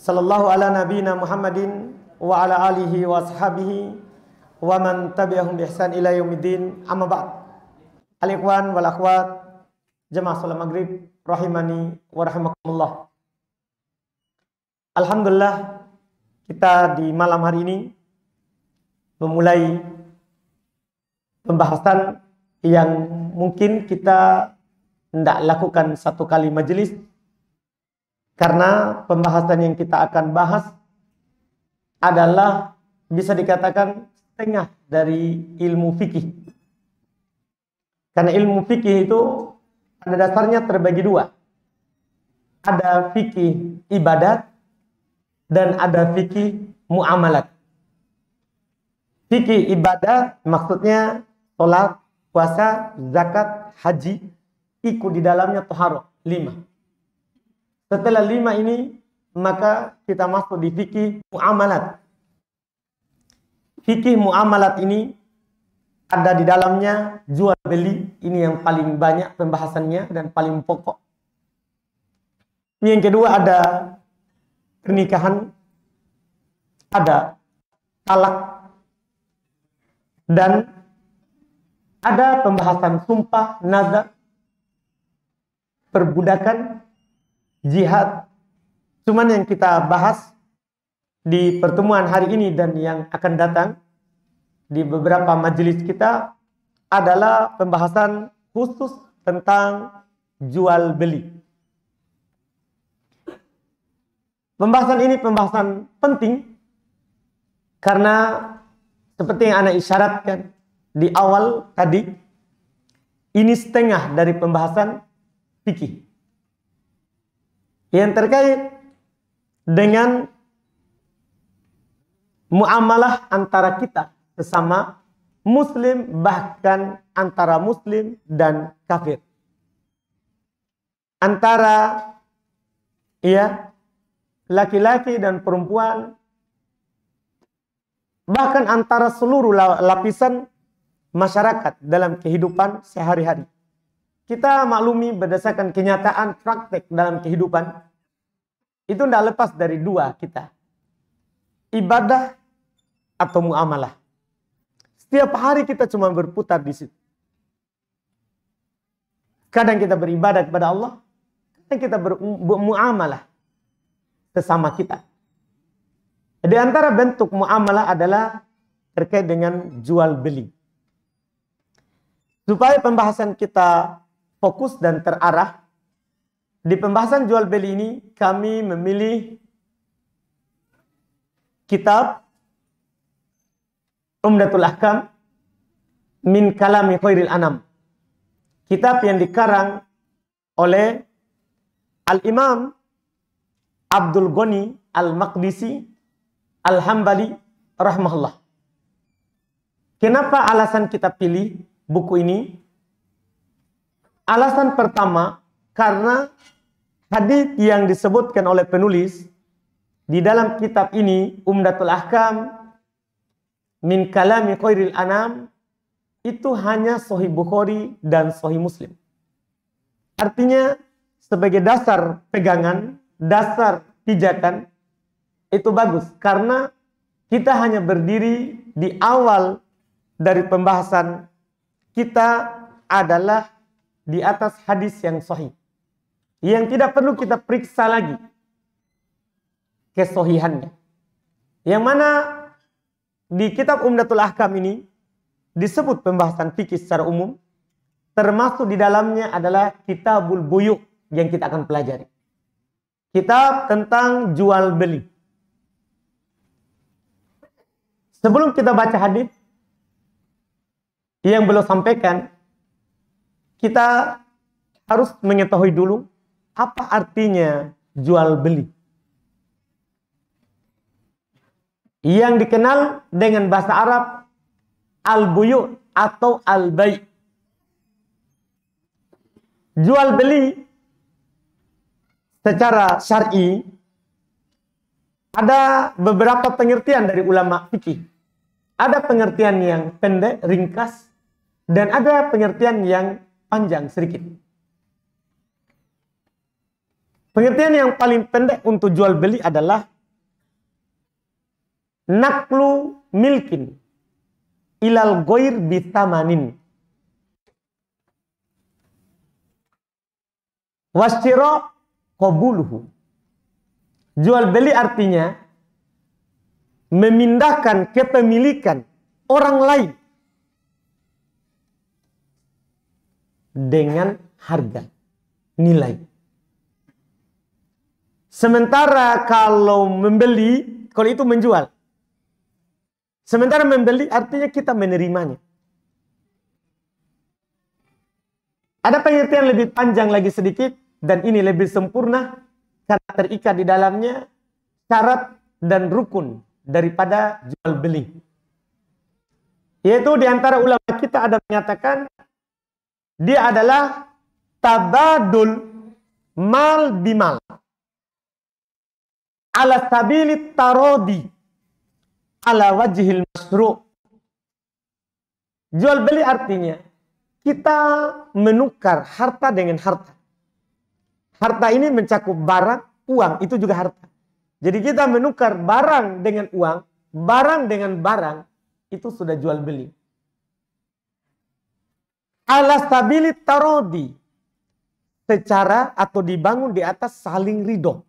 sallallahu ala nabiyina Muhammadin wa ala alihi wa ashabihi wa man tabi'ahum bi ihsan ila yaumiddin amma ba'd. Al ikhwan wal akhwat jemaah salat maghrib rahimani wa rahimakumullah. Alhamdulillah kita di malam hari ini memulai pembahasan yang mungkin kita tidak lakukan satu kali majelis karena pembahasan yang kita akan bahas adalah bisa dikatakan setengah dari ilmu fikih. Karena ilmu fikih itu pada dasarnya terbagi dua. Ada fikih ibadat dan ada fikih muamalat. Fikih ibadat maksudnya sholat, puasa, zakat, haji, ikut di dalamnya toharoh, lima. Setelah lima ini, maka kita masuk di fikih muamalat. Fikih muamalat ini ada di dalamnya jual beli ini yang paling banyak pembahasannya dan paling pokok. Yang kedua ada pernikahan, ada talak dan ada pembahasan sumpah, nazar, perbudakan, jihad. Cuman yang kita bahas di pertemuan hari ini dan yang akan datang di beberapa majelis kita adalah pembahasan khusus tentang jual beli. Pembahasan ini pembahasan penting karena seperti yang anak isyaratkan di awal tadi, ini setengah dari pembahasan fikih yang terkait dengan muamalah antara kita sesama muslim bahkan antara muslim dan kafir. Antara ya laki-laki dan perempuan bahkan antara seluruh lapisan masyarakat dalam kehidupan sehari-hari kita maklumi berdasarkan kenyataan praktek dalam kehidupan itu tidak lepas dari dua kita. Ibadah atau muamalah. Setiap hari kita cuma berputar di situ. Kadang kita beribadah kepada Allah, kadang kita bermuamalah sesama kita. Di antara bentuk muamalah adalah terkait dengan jual beli. Supaya pembahasan kita fokus dan terarah. Di pembahasan jual beli ini kami memilih kitab Umdatul Ahkam min kalami khairil anam. Kitab yang dikarang oleh Al-Imam Abdul Ghani Al-Maqdisi Al-Hambali rahmahullah. Kenapa alasan kita pilih buku ini? Alasan pertama karena hadis yang disebutkan oleh penulis di dalam kitab ini Umdatul Ahkam min kalami khairil anam itu hanya sahih Bukhari dan sahih Muslim. Artinya sebagai dasar pegangan, dasar pijakan itu bagus karena kita hanya berdiri di awal dari pembahasan kita adalah di atas hadis yang sahih. Yang tidak perlu kita periksa lagi kesohihannya. Yang mana di kitab Umdatul Ahkam ini disebut pembahasan fikih secara umum termasuk di dalamnya adalah kitabul buyuk yang kita akan pelajari. Kitab tentang jual beli. Sebelum kita baca hadis yang belum sampaikan, kita harus mengetahui dulu apa artinya jual beli. Yang dikenal dengan bahasa Arab al-buyu atau al-bay. Jual beli secara syar'i ada beberapa pengertian dari ulama fikih. Ada pengertian yang pendek, ringkas, dan ada pengertian yang panjang sedikit. Pengertian yang paling pendek untuk jual beli adalah naklu milkin ilal goir bitamanin wasiro kobuluhu jual beli artinya memindahkan kepemilikan orang lain dengan harga nilai. Sementara kalau membeli, kalau itu menjual. Sementara membeli artinya kita menerimanya. Ada pengertian lebih panjang lagi sedikit dan ini lebih sempurna karena terikat di dalamnya syarat dan rukun daripada jual beli. Yaitu di antara ulama kita ada menyatakan dia adalah tabadul mal bimal. Ala sabili tarodi. Ala wajihil masru. Jual beli artinya kita menukar harta dengan harta. Harta ini mencakup barang, uang, itu juga harta. Jadi kita menukar barang dengan uang, barang dengan barang, itu sudah jual beli ala stabilit tarodi secara atau dibangun di atas saling ridho.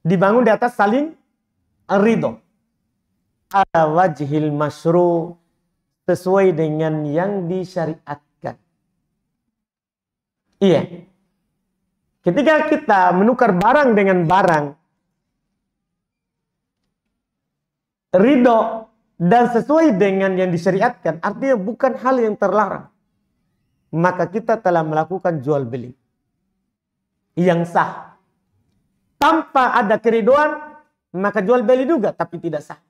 Dibangun di atas saling ridho. Ala wajhil masyru sesuai dengan yang disyariatkan. Iya. Ketika kita menukar barang dengan barang, ridho dan sesuai dengan yang disyariatkan artinya bukan hal yang terlarang maka kita telah melakukan jual beli yang sah tanpa ada keriduan maka jual beli juga tapi tidak sah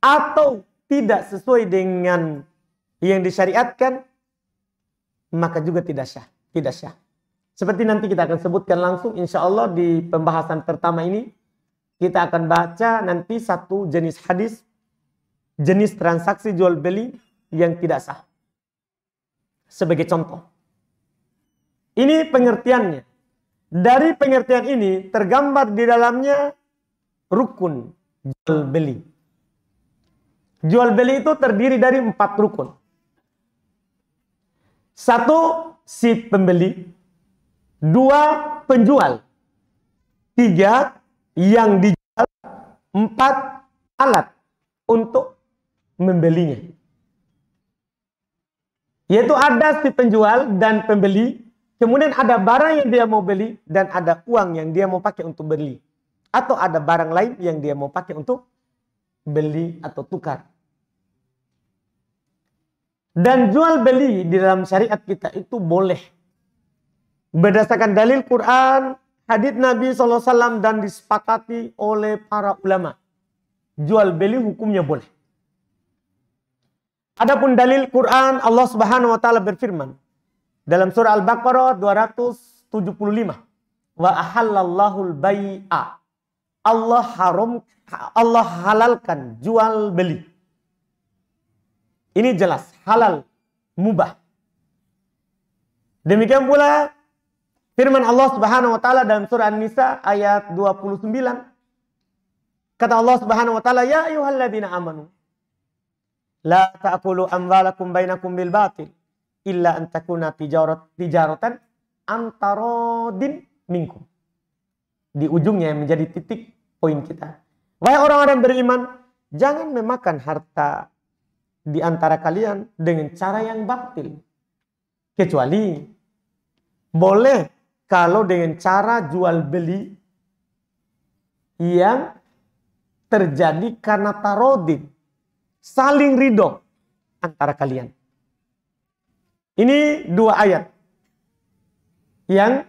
atau tidak sesuai dengan yang disyariatkan maka juga tidak sah tidak sah seperti nanti kita akan sebutkan langsung insya Allah di pembahasan pertama ini kita akan baca nanti satu jenis hadis jenis transaksi jual beli yang tidak sah. Sebagai contoh. Ini pengertiannya. Dari pengertian ini tergambar di dalamnya rukun jual beli. Jual beli itu terdiri dari empat rukun. Satu, si pembeli. Dua, penjual. Tiga, yang dijual. Empat, alat untuk membelinya. Yaitu ada si penjual dan pembeli, kemudian ada barang yang dia mau beli dan ada uang yang dia mau pakai untuk beli. Atau ada barang lain yang dia mau pakai untuk beli atau tukar. Dan jual beli di dalam syariat kita itu boleh. Berdasarkan dalil Quran, hadits Nabi SAW dan disepakati oleh para ulama. Jual beli hukumnya boleh. Adapun dalil Quran Allah Subhanahu wa taala berfirman dalam surah Al-Baqarah 275 wa ahallallahu al-bai'a Allah haram Allah halalkan jual beli. Ini jelas halal mubah. Demikian pula firman Allah Subhanahu wa taala dalam surah An-Nisa ayat 29 kata Allah Subhanahu wa taala ya ayyuhalladzina amanu la ta'kulu amwalakum bainakum bil batil illa an takuna tijarat tijaratan antarodin minkum. Di ujungnya yang menjadi titik poin kita. Wahai orang-orang beriman, jangan memakan harta di antara kalian dengan cara yang batil. Kecuali boleh kalau dengan cara jual beli yang terjadi karena tarodin saling ridho antara kalian. Ini dua ayat yang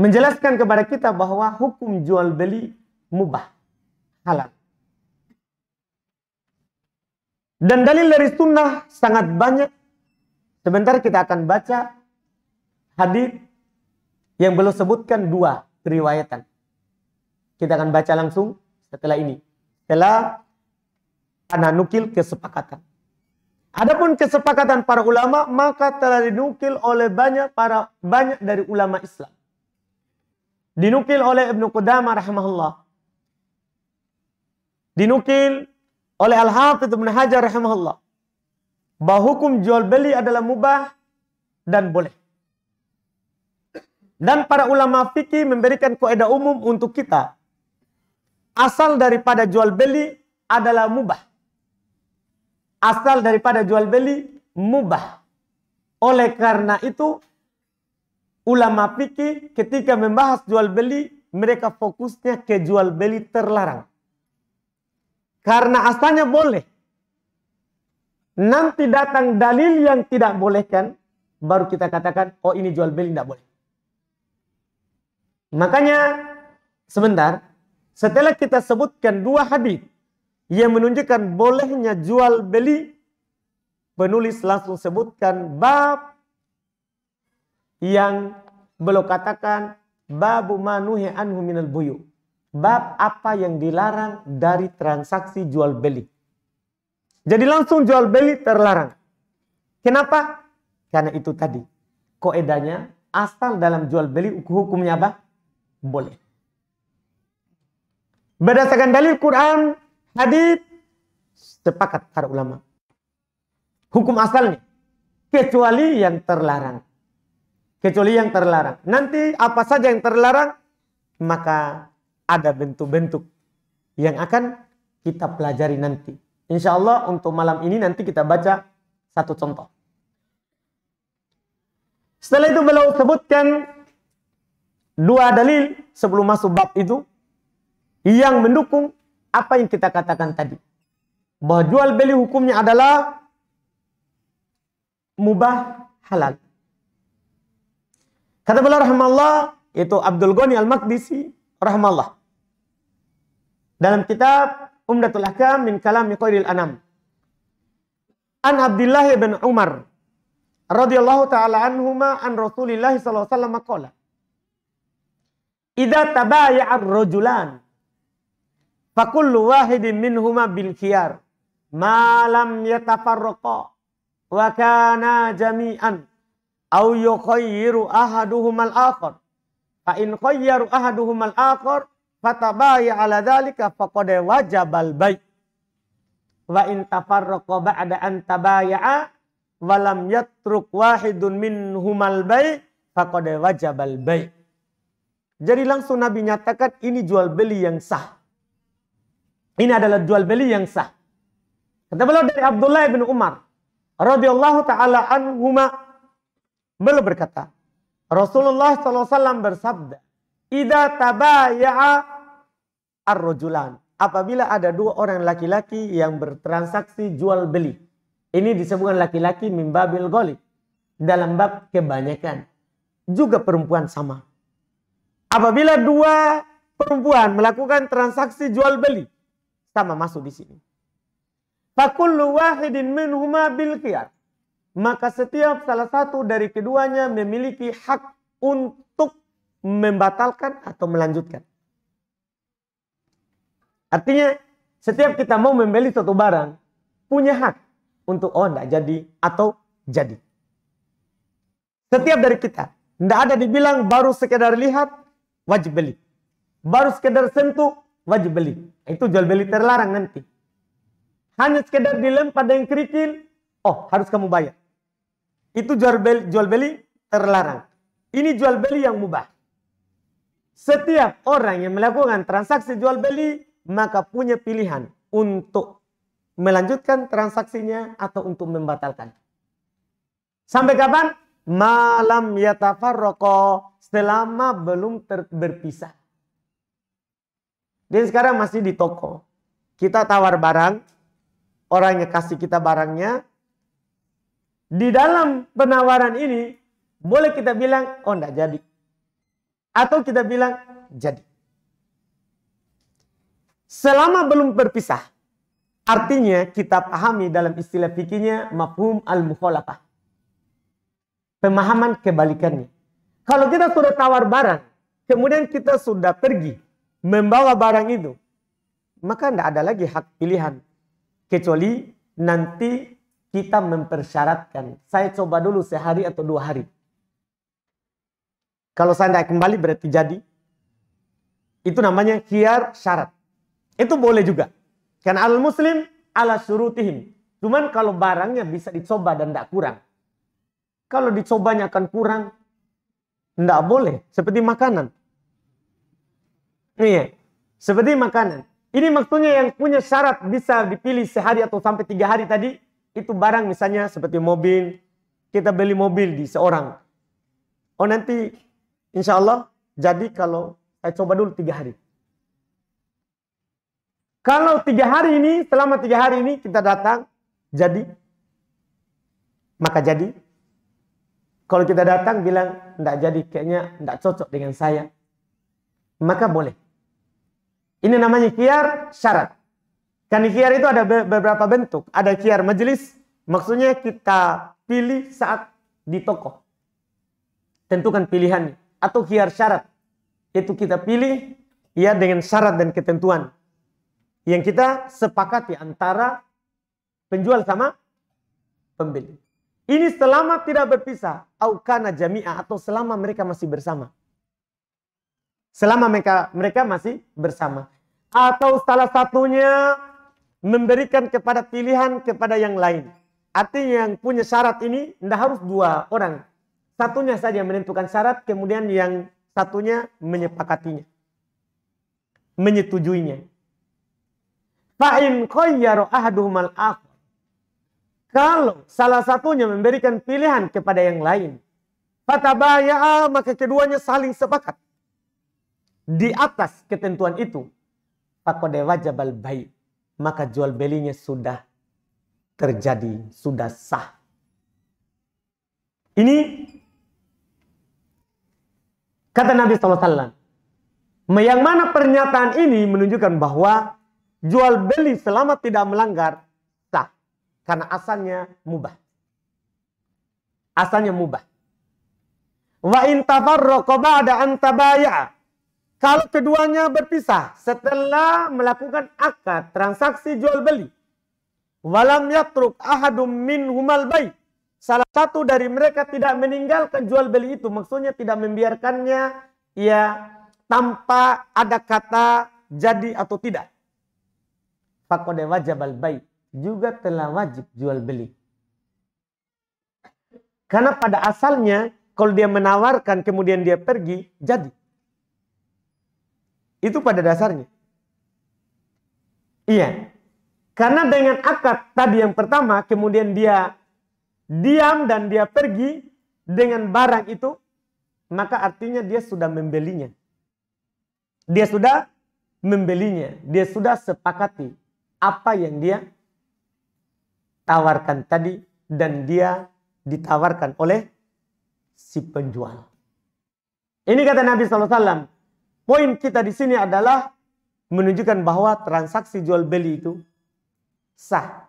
menjelaskan kepada kita bahwa hukum jual beli mubah halal. Dan dalil dari sunnah sangat banyak. Sebentar kita akan baca hadis yang belum sebutkan dua riwayatan. Kita akan baca langsung setelah ini. Setelah karena nukil kesepakatan. Adapun kesepakatan para ulama maka telah dinukil oleh banyak para banyak dari ulama Islam. Dinukil oleh Ibnu Qudamah rahimahullah. Dinukil oleh Al-Hafidz Ibnu Hajar rahimahullah bahwa hukum jual beli adalah mubah dan boleh. Dan para ulama fikih memberikan kaidah umum untuk kita. Asal daripada jual beli adalah mubah asal daripada jual beli mubah. Oleh karena itu ulama fikih ketika membahas jual beli mereka fokusnya ke jual beli terlarang. Karena asalnya boleh. Nanti datang dalil yang tidak bolehkan baru kita katakan oh ini jual beli tidak boleh. Makanya sebentar setelah kita sebutkan dua hadis yang menunjukkan bolehnya jual beli, penulis langsung sebutkan bab yang beliau katakan babu manuhi anhu minal buyu. Bab apa yang dilarang dari transaksi jual beli. Jadi langsung jual beli terlarang. Kenapa? Karena itu tadi. Koedanya asal dalam jual beli hukumnya apa? Boleh. Berdasarkan dalil Quran hadis sepakat para ulama. Hukum asalnya kecuali yang terlarang. Kecuali yang terlarang. Nanti apa saja yang terlarang maka ada bentuk-bentuk yang akan kita pelajari nanti. insyaallah untuk malam ini nanti kita baca satu contoh. Setelah itu beliau sebutkan dua dalil sebelum masuk bab itu yang mendukung apa yang kita katakan tadi. Bahwa jual beli hukumnya adalah mubah halal. Kata beliau rahmallah, yaitu Abdul Ghani Al-Maqdisi rahmallah. Dalam kitab Umdatul Ahkam min Kalam Qairil Anam. An Abdullah bin Umar radhiyallahu taala anhuma an Rasulillah sallallahu alaihi wasallam qala Idza tabaya'a ar-rajulan Fakullu wahidin minhuma bil khiyar. Malam yatafarraqa. Wa kana jami'an. Au yukhayyiru ahaduhumal akhar. Fa in khayyaru ahaduhumal akhar. Fatabaya ala dhalika faqad wajabal baik. Wa in tafarraqa ba'da an tabaya'a. Walam yatruk wahidun al baik. Faqad wajabal baik. Jadi langsung Nabi nyatakan ini jual beli yang sah. Ini adalah jual beli yang sah. Kita beliau dari Abdullah bin Umar radhiyallahu taala anhuma beliau berkata, Rasulullah SAW bersabda, "Idza tabaya'a ar-rajulan." Apabila ada dua orang laki-laki yang bertransaksi jual beli. Ini disebutkan laki-laki mimbabil goli. Dalam bab kebanyakan. Juga perempuan sama. Apabila dua perempuan melakukan transaksi jual beli sama masuk di sini. Fakullu wahidin minhuma bil khiyar. Maka setiap salah satu dari keduanya memiliki hak untuk membatalkan atau melanjutkan. Artinya setiap kita mau membeli suatu barang punya hak untuk oh tidak jadi atau jadi. Setiap dari kita tidak ada dibilang baru sekedar lihat wajib beli. Baru sekedar sentuh wajib beli. Itu jual beli terlarang nanti. Hanya sekedar dilempar dengan kerikil, oh harus kamu bayar. Itu jual beli, jual beli terlarang. Ini jual beli yang mubah. Setiap orang yang melakukan transaksi jual beli maka punya pilihan untuk melanjutkan transaksinya atau untuk membatalkan. Sampai kapan? Malam yatafarroko selama belum berpisah. Dan sekarang masih di toko. Kita tawar barang, orangnya kasih kita barangnya. Di dalam penawaran ini, boleh kita bilang, oh enggak jadi. Atau kita bilang, jadi. Selama belum berpisah, artinya kita pahami dalam istilah fikirnya mafhum al mukholafah Pemahaman kebalikannya. Kalau kita sudah tawar barang, kemudian kita sudah pergi, membawa barang itu, maka tidak ada lagi hak pilihan. Kecuali nanti kita mempersyaratkan. Saya coba dulu sehari atau dua hari. Kalau saya tidak kembali berarti jadi. Itu namanya khiar syarat. Itu boleh juga. Karena al-muslim ala surutihim. Cuman kalau barangnya bisa dicoba dan tidak kurang. Kalau dicobanya akan kurang, tidak boleh. Seperti makanan. Iya. Seperti makanan. Ini maksudnya yang punya syarat bisa dipilih sehari atau sampai tiga hari tadi. Itu barang misalnya seperti mobil. Kita beli mobil di seorang. Oh nanti insya Allah jadi kalau saya coba dulu tiga hari. Kalau tiga hari ini, selama tiga hari ini kita datang, jadi maka jadi. Kalau kita datang bilang tidak jadi, kayaknya tidak cocok dengan saya, maka boleh. Ini namanya kiar syarat. Kan kiar itu ada beberapa bentuk. Ada kiar majelis, maksudnya kita pilih saat di toko. Tentukan pilihannya. Atau kiar syarat. Itu kita pilih ya dengan syarat dan ketentuan. Yang kita sepakati antara penjual sama pembeli. Ini selama tidak berpisah. Aukana jami'a atau selama mereka masih bersama selama mereka mereka masih bersama atau salah satunya memberikan kepada pilihan kepada yang lain. Artinya yang punya syarat ini tidak harus dua orang. Satunya saja menentukan syarat, kemudian yang satunya menyepakatinya. Menyetujuinya. Fa'in khayyaru ahduhumal al Kalau salah satunya memberikan pilihan kepada yang lain. fatabaya maka keduanya saling sepakat di atas ketentuan itu, Dewa wajabal baik. Maka jual belinya sudah terjadi, sudah sah. Ini kata Nabi SAW. Yang mana pernyataan ini menunjukkan bahwa jual beli selama tidak melanggar sah. Karena asalnya mubah. Asalnya mubah. Wa intabar ba'da an kalau keduanya berpisah setelah melakukan akad transaksi jual beli, walam yatruk ahadum min humal baik. Salah satu dari mereka tidak meninggalkan jual beli itu, maksudnya tidak membiarkannya ya tanpa ada kata jadi atau tidak. Fakode wajib al baik juga telah wajib jual beli. Karena pada asalnya kalau dia menawarkan kemudian dia pergi, jadi itu pada dasarnya. Iya. Karena dengan akad tadi yang pertama kemudian dia diam dan dia pergi dengan barang itu maka artinya dia sudah membelinya. Dia sudah membelinya, dia sudah sepakati apa yang dia tawarkan tadi dan dia ditawarkan oleh si penjual. Ini kata Nabi SAW, Poin kita di sini adalah menunjukkan bahwa transaksi jual beli itu sah.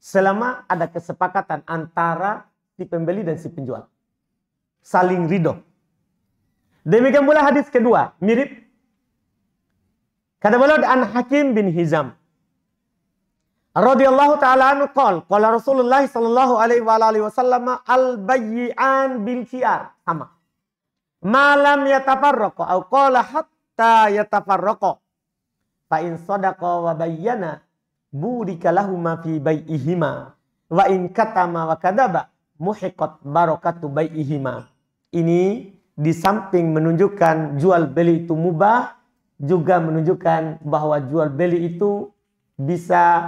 Selama ada kesepakatan antara si pembeli dan si penjual. Saling ridho. Demikian pula hadis kedua, mirip. Kata beliau an Hakim bin Hizam radhiyallahu taala anhu qol qala Rasulullah sallallahu alaihi wa alihi wasallam al bay'an bil khiyar sama Malam yatafarroko. Au qala hatta yatafarroko. Fa in sadaqa wa bayyana. Burika lahuma fi bai'ihima. Wa in katama wa kadaba. Muhikot barokatu bai'ihima. Ini di samping menunjukkan jual beli itu mubah. Juga menunjukkan bahwa jual beli itu bisa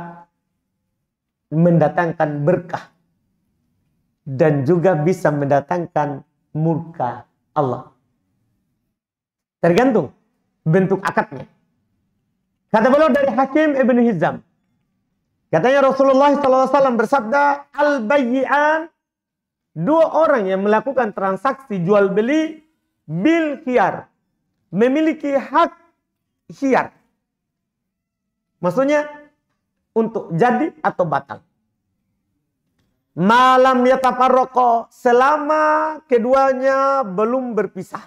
mendatangkan berkah dan juga bisa mendatangkan murka Allah. Tergantung bentuk akadnya. Kata beliau dari Hakim Ibn Hizam. Katanya Rasulullah SAW bersabda, Al-Bayyi'an, dua orang yang melakukan transaksi jual beli bil khiyar. Memiliki hak khiyar. Maksudnya, untuk jadi atau batal. Malam Roko selama keduanya belum berpisah.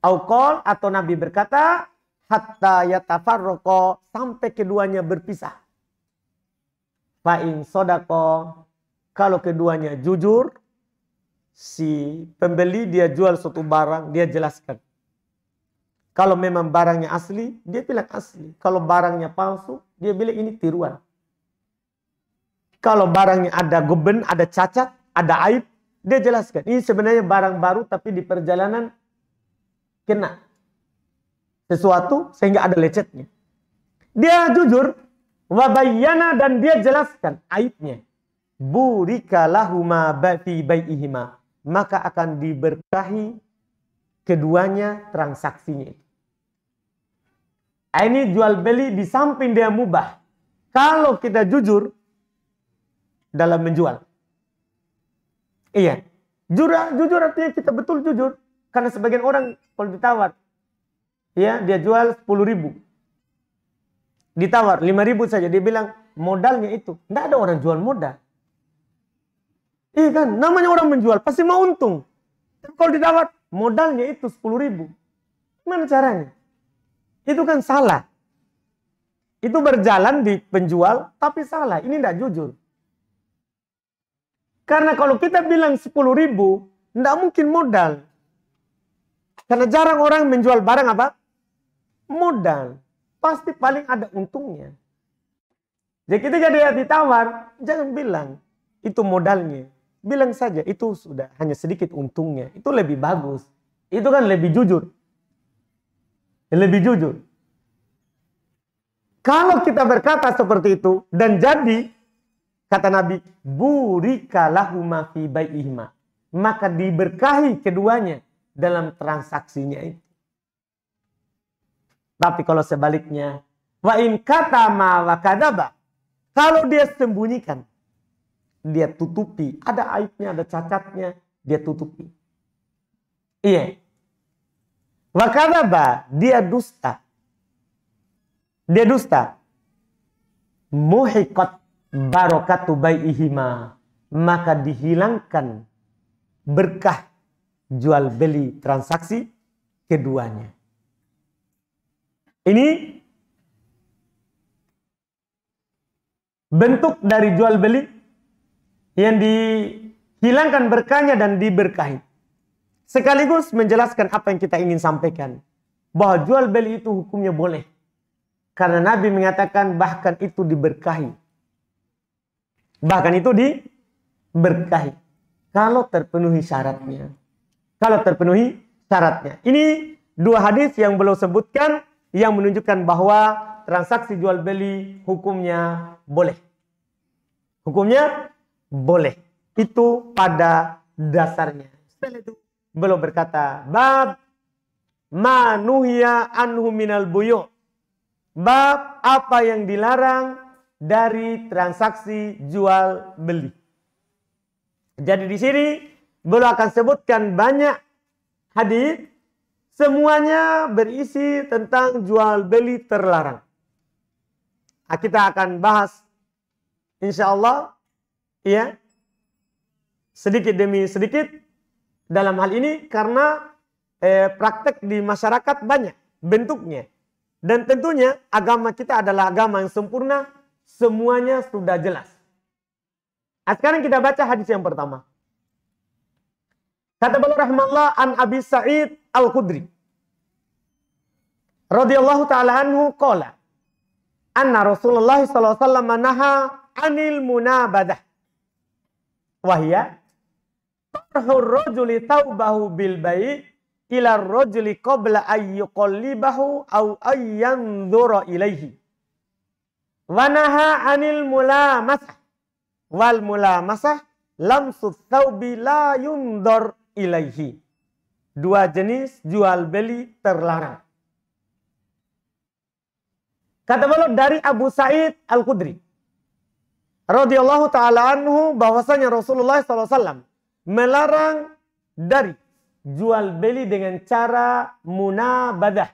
Aukol atau Nabi berkata hatta Roko sampai keduanya berpisah. Fa'in sodako kalau keduanya jujur si pembeli dia jual suatu barang dia jelaskan. Kalau memang barangnya asli dia bilang asli. Kalau barangnya palsu dia bilang ini tiruan. Kalau barangnya ada geben, ada cacat, ada aib, dia jelaskan. Ini sebenarnya barang baru tapi di perjalanan kena sesuatu sehingga ada lecetnya. Dia jujur, wabayana dan dia jelaskan aibnya. Burika lahuma fi Maka akan diberkahi keduanya transaksinya Ini jual beli di samping dia mubah. Kalau kita jujur, dalam menjual. Iya. jura jujur artinya kita betul jujur. Karena sebagian orang kalau ditawar, ya dia jual 10 ribu. Ditawar 5 ribu saja. Dia bilang modalnya itu. Tidak ada orang jual modal. Iya kan? Namanya orang menjual. Pasti mau untung. kalau ditawar modalnya itu 10 ribu. Gimana caranya? Itu kan salah. Itu berjalan di penjual tapi salah. Ini tidak jujur. Karena kalau kita bilang 10 ribu, tidak mungkin modal. Karena jarang orang menjual barang apa? Modal. Pasti paling ada untungnya. Jadi kita jadi hati tawar, jangan bilang itu modalnya. Bilang saja itu sudah hanya sedikit untungnya. Itu lebih bagus. Itu kan lebih jujur. Lebih jujur. Kalau kita berkata seperti itu dan jadi, Kata Nabi, burika fi bai'ihima. Maka diberkahi keduanya dalam transaksinya itu. Tapi kalau sebaliknya, wa in kata ma wa kadaba. Kalau dia sembunyikan, dia tutupi. Ada aibnya, ada cacatnya, dia tutupi. Iya. Wa kadaba, dia dusta. Dia dusta. Muhikot barokatu bai'ihima maka dihilangkan berkah jual beli transaksi keduanya. Ini bentuk dari jual beli yang dihilangkan berkahnya dan diberkahi. Sekaligus menjelaskan apa yang kita ingin sampaikan. Bahwa jual beli itu hukumnya boleh. Karena Nabi mengatakan bahkan itu diberkahi Bahkan itu diberkahi. Kalau terpenuhi syaratnya. Kalau terpenuhi syaratnya. Ini dua hadis yang belum sebutkan yang menunjukkan bahwa transaksi jual beli hukumnya boleh. Hukumnya boleh. Itu pada dasarnya. Setelah itu belum berkata bab manuhia anhu minal buyo Bab apa yang dilarang dari transaksi jual beli. Jadi di sini beliau akan sebutkan banyak hadis semuanya berisi tentang jual beli terlarang. Ah, kita akan bahas insya Allah ya sedikit demi sedikit dalam hal ini karena eh, praktek di masyarakat banyak bentuknya dan tentunya agama kita adalah agama yang sempurna Semuanya sudah jelas. Nah, sekarang kita baca hadis yang pertama. Kata beliau rahmatullah an Abi Sa'id Al-Khudri. Radiyallahu ta'ala anhu qala. Anna Rasulullah sallallahu alaihi wasallam naha anil munabadah. Wahia tarhur rajuli taubahu bil bai' ila rajuli qabla ayyuqallibahu au ayyanzura ilaihi. Wanaha anil mulamasah. Wal mulamasah lam thawbi la yundor ilaihi. Dua jenis jual beli terlarang. Kata beliau dari Abu Said al qudri Rasulullah taala anhu bahwasanya Rasulullah SAW melarang dari jual beli dengan cara munabadah.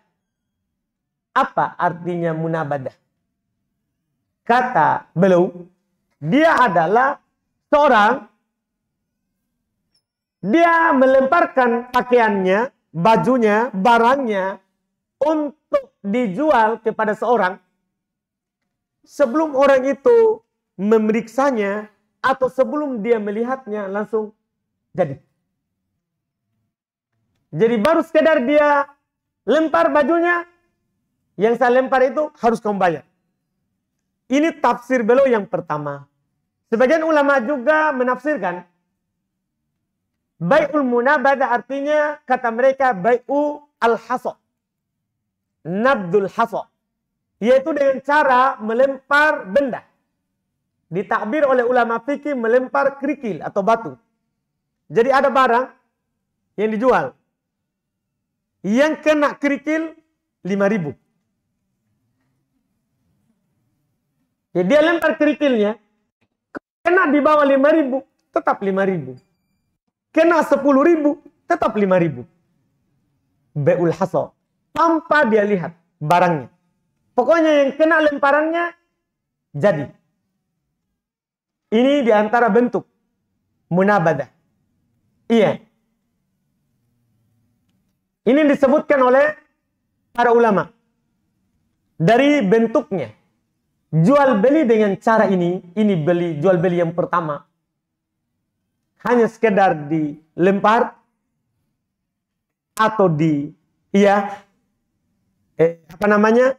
Apa artinya munabadah? kata belum, dia adalah seorang dia melemparkan pakaiannya, bajunya, barangnya untuk dijual kepada seorang sebelum orang itu memeriksanya atau sebelum dia melihatnya langsung jadi. Jadi baru sekedar dia lempar bajunya, yang saya lempar itu harus kamu bayar. Ini tafsir beliau yang pertama. Sebagian ulama juga menafsirkan Bai'ul munabada artinya kata mereka bai'u al-haso. Nabdul haso. Yaitu dengan cara melempar benda. Ditakbir oleh ulama fikih melempar kerikil atau batu. Jadi ada barang yang dijual. Yang kena kerikil 5000. Ya, dia lempar kerikilnya. Kena di bawah ribu tetap ribu, Kena ribu tetap ribu. Beul haso. Tanpa dia lihat barangnya. Pokoknya yang kena lemparannya jadi. Ini diantara bentuk munabadah. Iya. Ini disebutkan oleh para ulama. Dari bentuknya Jual beli dengan cara ini, ini beli jual beli yang pertama. Hanya sekedar dilempar atau di iya eh, apa namanya?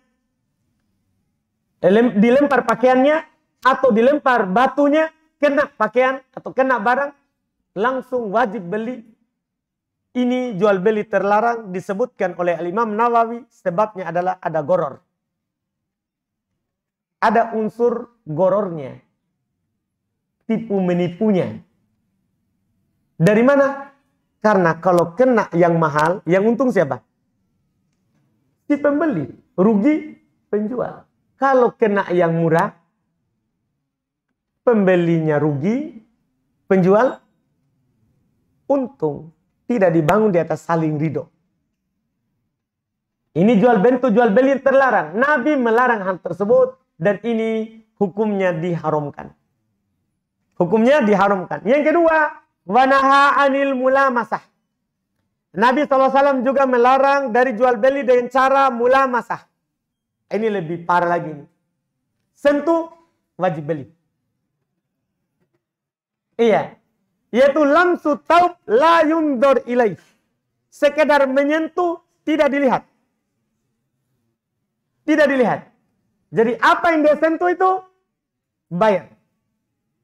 dilempar pakaiannya atau dilempar batunya kena pakaian atau kena barang langsung wajib beli ini jual beli terlarang disebutkan oleh Imam Nawawi sebabnya adalah ada goror ada unsur gorornya. Tipu menipunya. Dari mana? Karena kalau kena yang mahal, yang untung siapa? Si pembeli. Rugi penjual. Kalau kena yang murah, pembelinya rugi, penjual untung. Tidak dibangun di atas saling ridho. Ini jual bentuk, jual beli terlarang. Nabi melarang hal tersebut dan ini hukumnya diharamkan. Hukumnya diharamkan. Yang kedua, wanaha anil mula masah. Nabi SAW juga melarang dari jual beli dengan cara mula masah. Ini lebih parah lagi. Sentuh wajib beli. Iya. Yaitu lamsu taub la yundor ilaih. Sekedar menyentuh tidak dilihat. Tidak dilihat. Jadi apa yang dia sentuh itu bayar.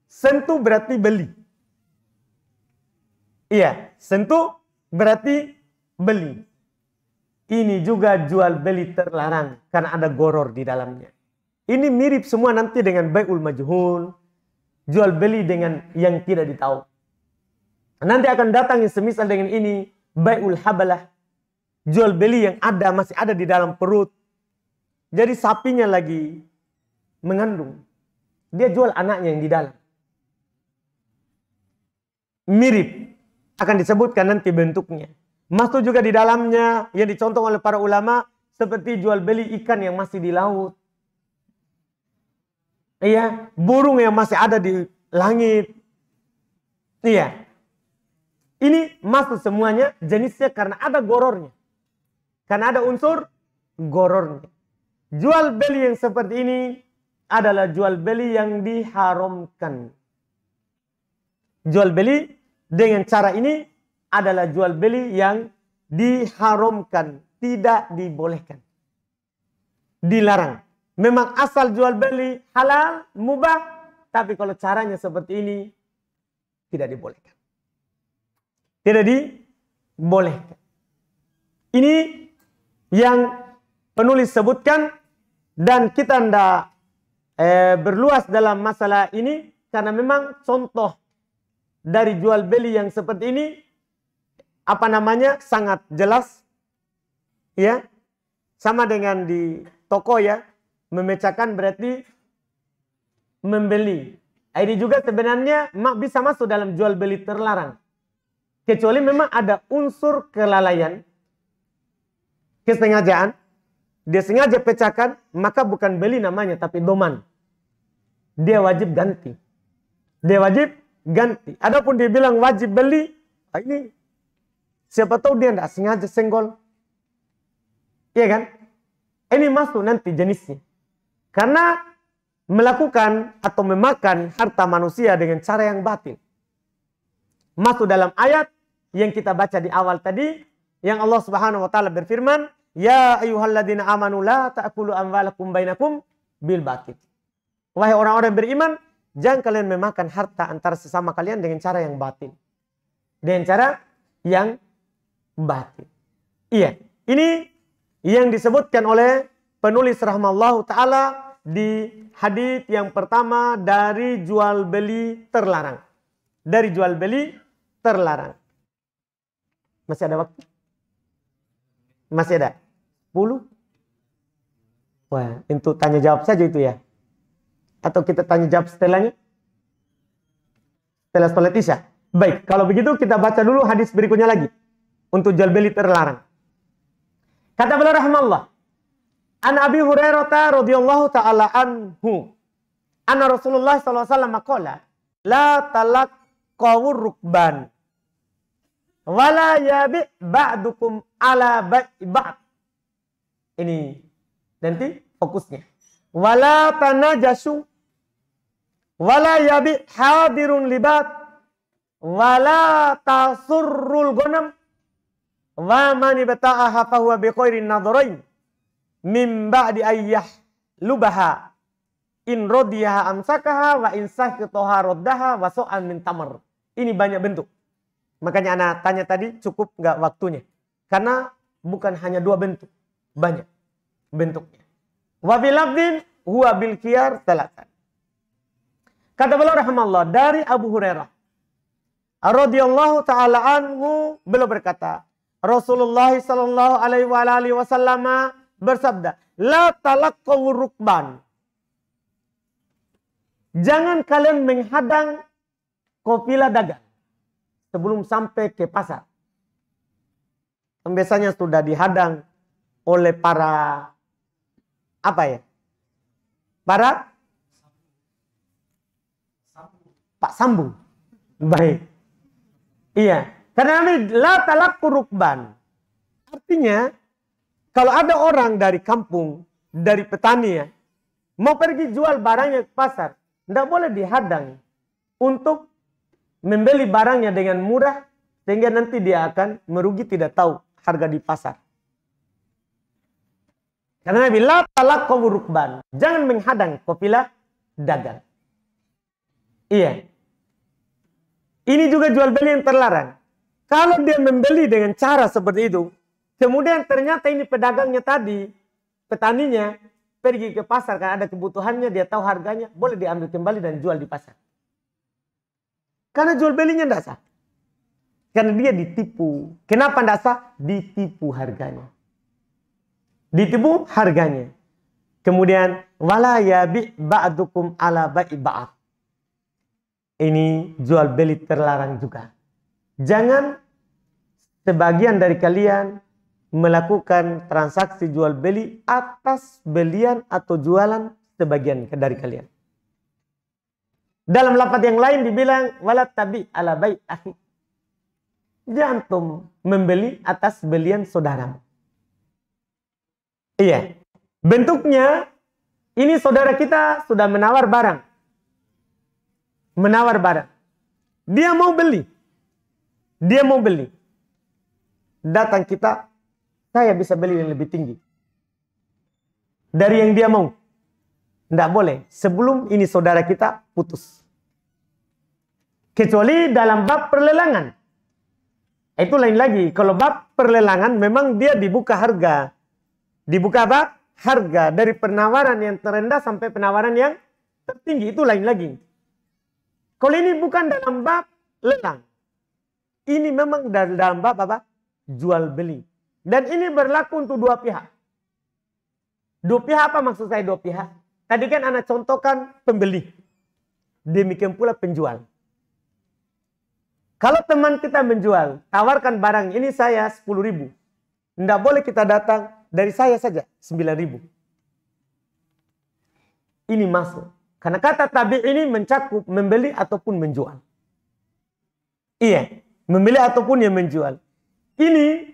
Sentuh berarti beli. Iya, sentuh berarti beli. Ini juga jual beli terlarang karena ada goror di dalamnya. Ini mirip semua nanti dengan bai'ul majhul, jual beli dengan yang tidak ditahu. Nanti akan datang yang semisal dengan ini, bai'ul habalah, jual beli yang ada masih ada di dalam perut jadi sapinya lagi mengandung. Dia jual anaknya yang di dalam. Mirip. Akan disebutkan nanti bentuknya. Masuk juga di dalamnya yang dicontoh oleh para ulama seperti jual beli ikan yang masih di laut. Iya, burung yang masih ada di langit. Iya. Ini masuk semuanya jenisnya karena ada gorornya. Karena ada unsur gorornya. Jual beli yang seperti ini adalah jual beli yang diharamkan. Jual beli dengan cara ini adalah jual beli yang diharamkan, tidak dibolehkan. Dilarang. Memang asal jual beli halal, mubah, tapi kalau caranya seperti ini tidak dibolehkan. Tidak dibolehkan. Ini yang penulis sebutkan dan kita tidak eh, berluas dalam masalah ini karena memang contoh dari jual beli yang seperti ini apa namanya sangat jelas ya sama dengan di toko ya memecahkan berarti membeli nah, ini juga sebenarnya mak bisa masuk dalam jual beli terlarang kecuali memang ada unsur kelalaian kesengajaan dia sengaja pecahkan, maka bukan beli namanya tapi doman. Dia wajib ganti. Dia wajib ganti. Adapun dia bilang wajib beli, ah, ini siapa tahu dia tidak sengaja senggol. Iya kan? Ini masuk nanti jenisnya. Karena melakukan atau memakan harta manusia dengan cara yang batil. Masuk dalam ayat yang kita baca di awal tadi. Yang Allah subhanahu wa ta'ala berfirman Ya ayyuhalladzina amanu la ta'kulu amwalakum bainakum bil batil. Wahai orang-orang beriman, jangan kalian memakan harta antara sesama kalian dengan cara yang batil. Dengan cara yang batil. Iya, ini yang disebutkan oleh penulis rahmallahu taala di hadis yang pertama dari jual beli terlarang. Dari jual beli terlarang. Masih ada waktu? Masih ada? 10? Wah, untuk tanya jawab saja itu ya. Atau kita tanya jawab setelahnya? Setelah sholat isya. Baik, kalau begitu kita baca dulu hadis berikutnya lagi. Untuk jual beli terlarang. Kata beliau rahmallah. An Abi Hurairah radhiyallahu taala anhu. Anna Rasulullah sallallahu alaihi wasallam "La talak kawur rukban." Wala yabi ba'dukum ala ba'd. Ini nanti fokusnya. Wala tanajasu. Wala yabi hadirun libat. Wala tasurrul gonam. Wa man huwa bi khairin nadharain. Mim ba'di ayyah lubaha. In rodiyaha amsakaha wa insah sahkitaha raddaha wa so'an min tamar. Ini banyak bentuk. Makanya anak tanya tadi cukup nggak waktunya. Karena bukan hanya dua bentuk. Banyak bentuknya. Wabilabdin huwa bil kiyar talatan. Kata beliau rahmatullah dari Abu Hurairah. Radiyallahu ta'ala anhu beliau berkata. Rasulullah sallallahu alaihi wa wasallam bersabda. La talakkaw rukban. Jangan kalian menghadang kopila dagang sebelum sampai ke pasar. Yang biasanya sudah dihadang oleh para apa ya? Para Pak Sambu, Baik. Iya. Karena ini la talak kurukban. Artinya kalau ada orang dari kampung, dari petani ya, mau pergi jual barangnya ke pasar, tidak boleh dihadang untuk membeli barangnya dengan murah sehingga nanti dia akan merugi tidak tahu harga di pasar. Karena Nabi la talaqaw rukban. Jangan menghadang kopilah dagang. Iya. Ini juga jual beli yang terlarang. Kalau dia membeli dengan cara seperti itu, kemudian ternyata ini pedagangnya tadi, petaninya pergi ke pasar karena ada kebutuhannya, dia tahu harganya, boleh diambil kembali dan jual di pasar. Karena jual belinya tidak sah. Karena dia ditipu. Kenapa tidak sah? Ditipu harganya. Ditipu harganya. Kemudian wala yabi ba'dukum ala ba'i ba'd. Ini jual beli terlarang juga. Jangan sebagian dari kalian melakukan transaksi jual beli atas belian atau jualan sebagian dari kalian. Dalam lapat yang lain dibilang wala tabi ala bayi akhi. Jantum membeli atas belian saudara. Iya. Bentuknya ini saudara kita sudah menawar barang. Menawar barang. Dia mau beli. Dia mau beli. Datang kita, saya bisa beli yang lebih tinggi. Dari yang dia mau. Tidak boleh. Sebelum ini saudara kita putus. Kecuali dalam bab perlelangan. Itu lain lagi. Kalau bab perlelangan memang dia dibuka harga. Dibuka bab harga dari penawaran yang terendah sampai penawaran yang tertinggi. Itu lain lagi. Kalau ini bukan dalam bab lelang. Ini memang dalam bab apa? Jual beli. Dan ini berlaku untuk dua pihak. Dua pihak apa maksud saya dua pihak? Tadi kan anak contohkan pembeli. Demikian pula penjual. Kalau teman kita menjual, tawarkan barang ini saya 10 ribu. Tidak boleh kita datang dari saya saja 9 ribu. Ini masuk. Karena kata tabi ini mencakup membeli ataupun menjual. Iya, membeli ataupun yang menjual. Ini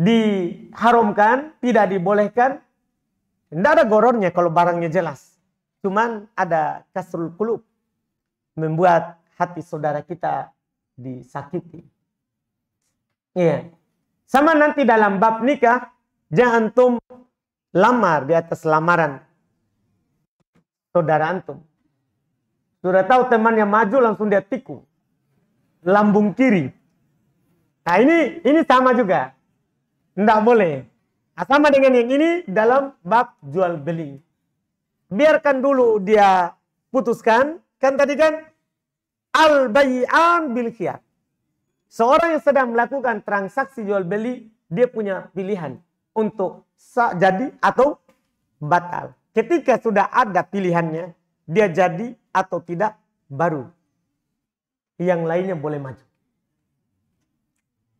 diharamkan, tidak dibolehkan. Tidak ada gorornya kalau barangnya jelas. Cuman ada kasrul kulub. Membuat hati saudara kita disakiti. Iya. Yeah. Sama nanti dalam bab nikah, jangan antum lamar di atas lamaran saudara antum. Sudah tahu temannya maju langsung dia tikung. Lambung kiri. Nah ini ini sama juga. Tidak boleh. Nah, sama dengan yang ini dalam bab jual beli. Biarkan dulu dia putuskan. Kan tadi kan al bayan bil khiyar. Seorang yang sedang melakukan transaksi jual beli, dia punya pilihan untuk jadi atau batal. Ketika sudah ada pilihannya, dia jadi atau tidak baru. Yang lainnya boleh maju.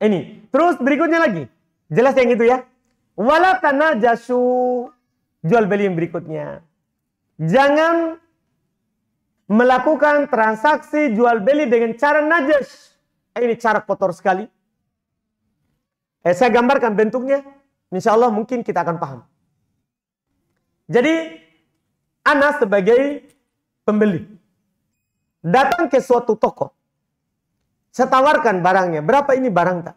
Ini. Terus berikutnya lagi. Jelas yang itu ya. Wala tanah jasu jual beli yang berikutnya. Jangan melakukan transaksi jual beli dengan cara najis eh, Ini cara kotor sekali. Eh, saya gambarkan bentuknya. Insya Allah mungkin kita akan paham. Jadi Anas sebagai pembeli datang ke suatu toko. Saya tawarkan barangnya. Berapa ini barang tak?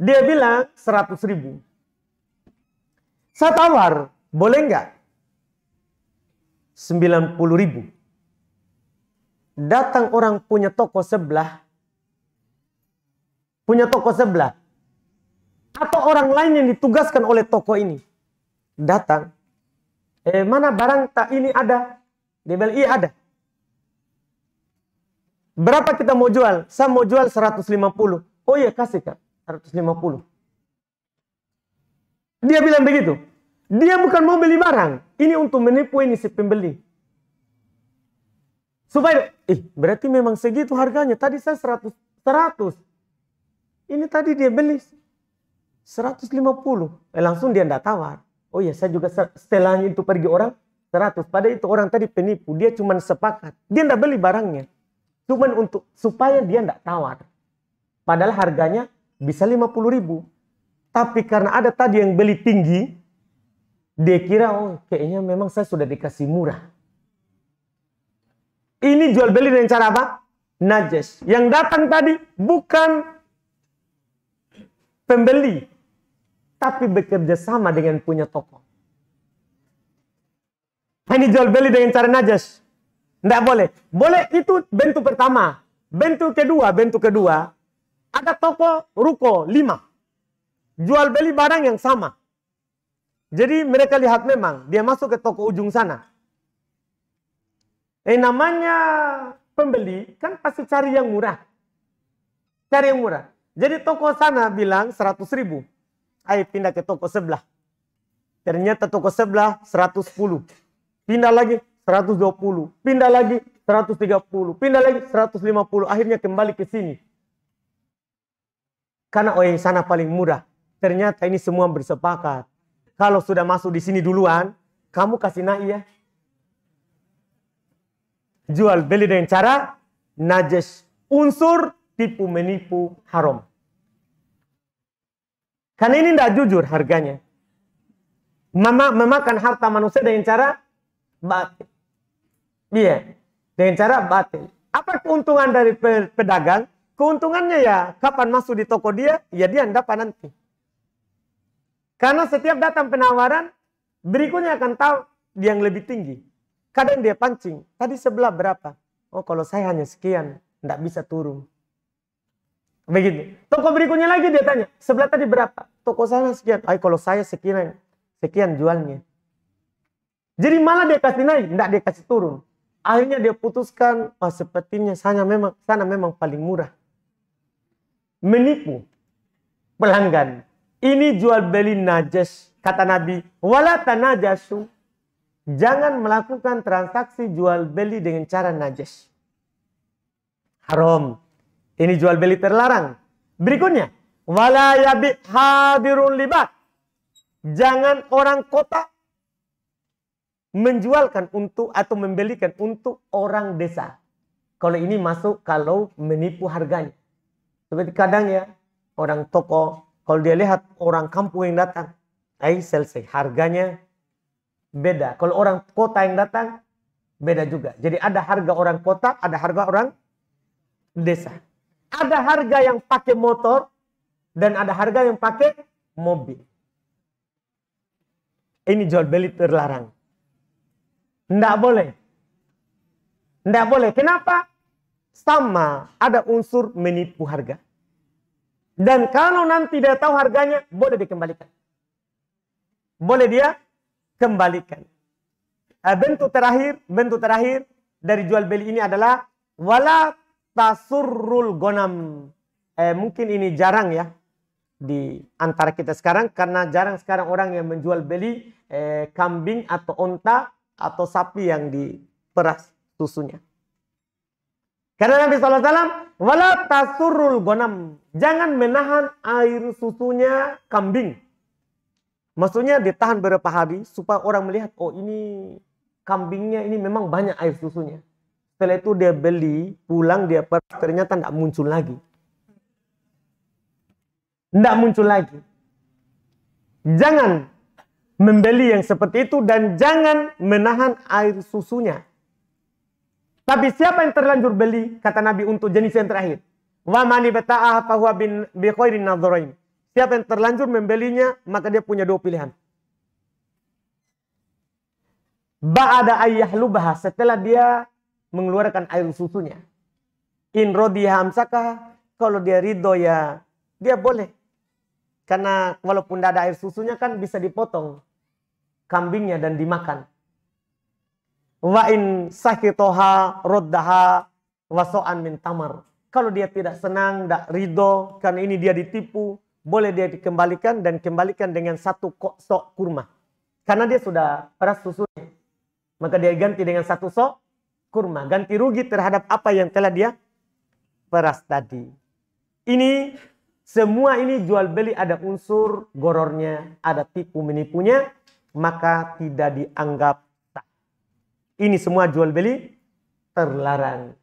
Dia bilang 100 ribu. Saya tawar, boleh enggak? 90 ribu. Datang orang punya toko sebelah, punya toko sebelah, atau orang lain yang ditugaskan oleh toko ini, datang, eh mana barang tak ini ada? Dia bilang, iya ada. Berapa kita mau jual? Saya mau jual 150. Oh iya kasih kak, 150. Dia bilang begitu. Dia bukan mau beli barang. Ini untuk menipu ini si pembeli. Supaya, eh berarti memang segitu harganya. Tadi saya 100. 100. Ini tadi dia beli 150. Eh, langsung dia tidak tawar. Oh iya saya juga setelahnya itu pergi orang 100. Pada itu orang tadi penipu. Dia cuma sepakat. Dia tidak beli barangnya. cuma untuk supaya dia tidak tawar. Padahal harganya bisa 50 ribu. Tapi karena ada tadi yang beli tinggi, dia kira, oh kayaknya memang saya sudah dikasih murah. Ini jual beli dengan cara apa? Najis. Yang datang tadi bukan pembeli, tapi bekerja sama dengan punya toko. Ini jual beli dengan cara najis. Tidak boleh. Boleh itu bentuk pertama. Bentuk kedua, bentuk kedua. Ada toko ruko lima. Jual beli barang yang sama. Jadi mereka lihat memang dia masuk ke toko ujung sana. Eh namanya pembeli kan pasti cari yang murah. Cari yang murah. Jadi toko sana bilang 100 ribu. Ayo pindah ke toko sebelah. Ternyata toko sebelah 110. Pindah lagi 120. Pindah lagi 130. Pindah lagi 150. Akhirnya kembali ke sini. Karena oh yang sana paling murah. Ternyata ini semua bersepakat kalau sudah masuk di sini duluan, kamu kasih naik ya. Jual beli dengan cara najis, unsur tipu menipu haram. Karena ini tidak jujur harganya. Mama memakan harta manusia dengan cara batil. Iya, dengan cara batil. Apa keuntungan dari pedagang? Keuntungannya ya kapan masuk di toko dia, ya dia dapat nanti. Karena setiap datang penawaran, berikutnya akan tahu yang lebih tinggi. Kadang dia pancing, tadi sebelah berapa? Oh kalau saya hanya sekian, tidak bisa turun. Begitu. Toko berikutnya lagi dia tanya, sebelah tadi berapa? Toko saya sekian. Ay, kalau saya sekian, sekian jualnya. Jadi malah dia kasih naik, tidak dia kasih turun. Akhirnya dia putuskan, oh, sepertinya sana memang sana memang paling murah. Menipu pelanggan. Ini jual beli najis Kata Nabi, wala tanajasu. Jangan melakukan transaksi jual beli dengan cara najis. Haram. Ini jual beli terlarang. Berikutnya, wala yabi hadirun libat. Jangan orang kota menjualkan untuk atau membelikan untuk orang desa. Kalau ini masuk kalau menipu harganya. Seperti kadang ya orang toko kalau dia lihat orang kampung yang datang, eh selesai. Harganya beda. Kalau orang kota yang datang, beda juga. Jadi ada harga orang kota, ada harga orang desa. Ada harga yang pakai motor, dan ada harga yang pakai mobil. Ini jual beli terlarang. Tidak boleh. Tidak boleh. Kenapa? Sama ada unsur menipu harga. Dan kalau nanti dia tahu harganya, boleh dikembalikan. Boleh dia kembalikan. Eh, bentuk terakhir, bentuk terakhir dari jual beli ini adalah wala tasurrul gonam. Eh, mungkin ini jarang ya di antara kita sekarang karena jarang sekarang orang yang menjual beli eh, kambing atau onta atau sapi yang diperas susunya. Karena Nabi SAW, wala tasurul gonam. Jangan menahan air susunya kambing. Maksudnya ditahan berapa hari supaya orang melihat, oh ini kambingnya ini memang banyak air susunya. Setelah itu dia beli, pulang dia per, ternyata tidak muncul lagi. Tidak muncul lagi. Jangan membeli yang seperti itu dan jangan menahan air susunya. Tapi siapa yang terlanjur beli? Kata Nabi untuk jenis yang terakhir. Wa mani beta'ah fahuwa bin bi khairin Siapa yang terlanjur membelinya, maka dia punya dua pilihan. Ba'ada ayah lubah setelah dia mengeluarkan air susunya. In rodiha amsaka, kalau dia ridho ya dia boleh. Karena walaupun tidak ada air susunya kan bisa dipotong kambingnya dan dimakan. Wa in sakitoha roddaha waso'an min tamar. Kalau dia tidak senang, tidak ridho, karena ini dia ditipu, boleh dia dikembalikan dan kembalikan dengan satu kok sok kurma. Karena dia sudah peras susunya. Maka dia ganti dengan satu sok kurma. Ganti rugi terhadap apa yang telah dia peras tadi. Ini semua ini jual beli ada unsur gorornya, ada tipu menipunya, maka tidak dianggap ini semua jual beli terlarang.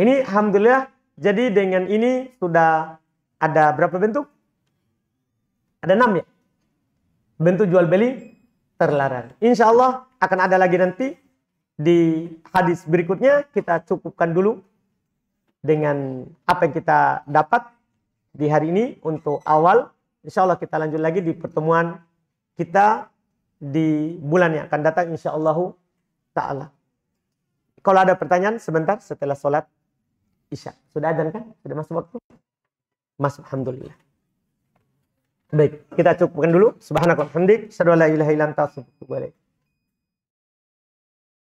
Ini alhamdulillah jadi dengan ini sudah ada berapa bentuk? Ada enam ya? Bentuk jual beli terlarang. Insya Allah akan ada lagi nanti di hadis berikutnya kita cukupkan dulu dengan apa yang kita dapat di hari ini untuk awal. Insya Allah kita lanjut lagi di pertemuan kita di bulan yang akan datang insya Allah Ta'ala. Kalau ada pertanyaan sebentar setelah sholat Isya. Sudah ada kan? Sudah masuk waktu? Masuk. Alhamdulillah. Baik, kita cukupkan dulu. Subhanakul Hamdik. Assalamualaikum warahmatullahi wabarakatuh.